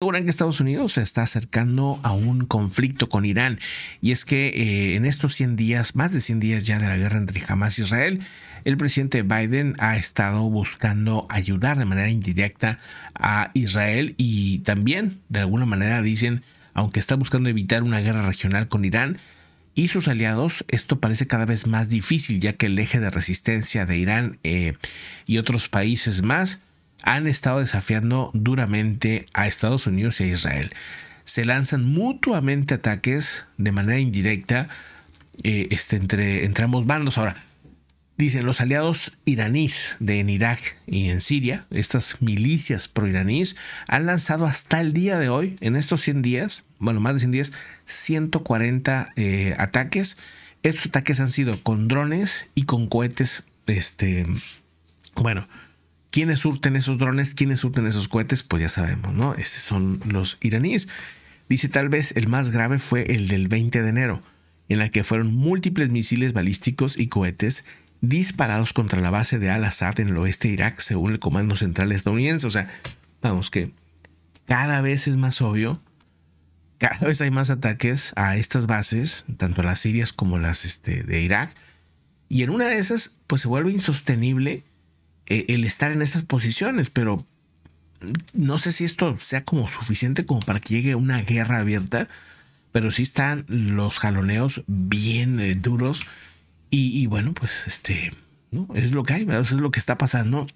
Seguran que Estados Unidos se está acercando a un conflicto con Irán. Y es que eh, en estos 100 días, más de 100 días ya de la guerra entre Hamas y e Israel, el presidente Biden ha estado buscando ayudar de manera indirecta a Israel y también, de alguna manera, dicen, aunque está buscando evitar una guerra regional con Irán, y sus aliados, esto parece cada vez más difícil, ya que el eje de resistencia de Irán eh, y otros países más han estado desafiando duramente a Estados Unidos y a Israel. Se lanzan mutuamente ataques de manera indirecta eh, este, entre, ambos bandos. Ahora, Dicen los aliados iraníes de en Irak y en Siria, estas milicias iraníes han lanzado hasta el día de hoy, en estos 100 días, bueno, más de 100 días, 140 eh, ataques. Estos ataques han sido con drones y con cohetes, este, bueno, ¿Quiénes surten esos drones? ¿Quiénes surten esos cohetes? Pues ya sabemos, ¿no? Esos son los iraníes. Dice tal vez el más grave fue el del 20 de enero, en la que fueron múltiples misiles balísticos y cohetes disparados contra la base de Al-Assad en el oeste de Irak, según el Comando Central estadounidense. O sea, vamos que cada vez es más obvio, cada vez hay más ataques a estas bases, tanto a las sirias como las este, de Irak. Y en una de esas, pues se vuelve insostenible eh, el estar en esas posiciones, pero no sé si esto sea como suficiente como para que llegue una guerra abierta, pero sí están los jaloneos bien eh, duros y, bueno, pues este, ¿no? es lo que hay, es lo que está pasando.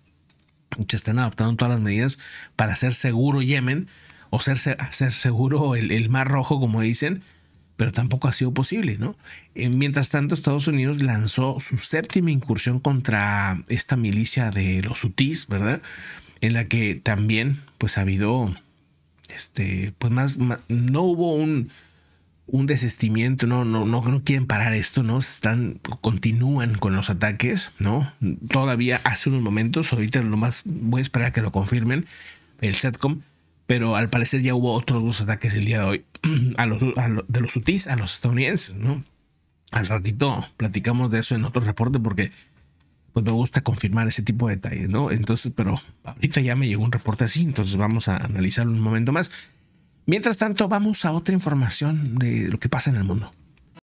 Se están adoptando todas las medidas para hacer seguro Yemen o ser, hacer seguro el, el Mar Rojo, como dicen, pero tampoco ha sido posible, ¿no? Eh, mientras tanto, Estados Unidos lanzó su séptima incursión contra esta milicia de los UTIs, ¿verdad? En la que también, pues, ha habido, este, pues, más, no hubo un, un desistimiento, no, no, no, quieren parar esto, ¿no? Están, continúan con los ataques, ¿no? Todavía hace unos momentos, ahorita nomás voy a esperar que lo confirmen, el SETCOM pero al parecer ya hubo otros dos ataques el día de hoy a los, de los UTIs a los estadounidenses, ¿no? Al ratito platicamos de eso en otro reporte porque pues me gusta confirmar ese tipo de detalles, ¿no? Entonces, pero ahorita ya me llegó un reporte así, entonces vamos a analizarlo un momento más. Mientras tanto, vamos a otra información de lo que pasa en el mundo.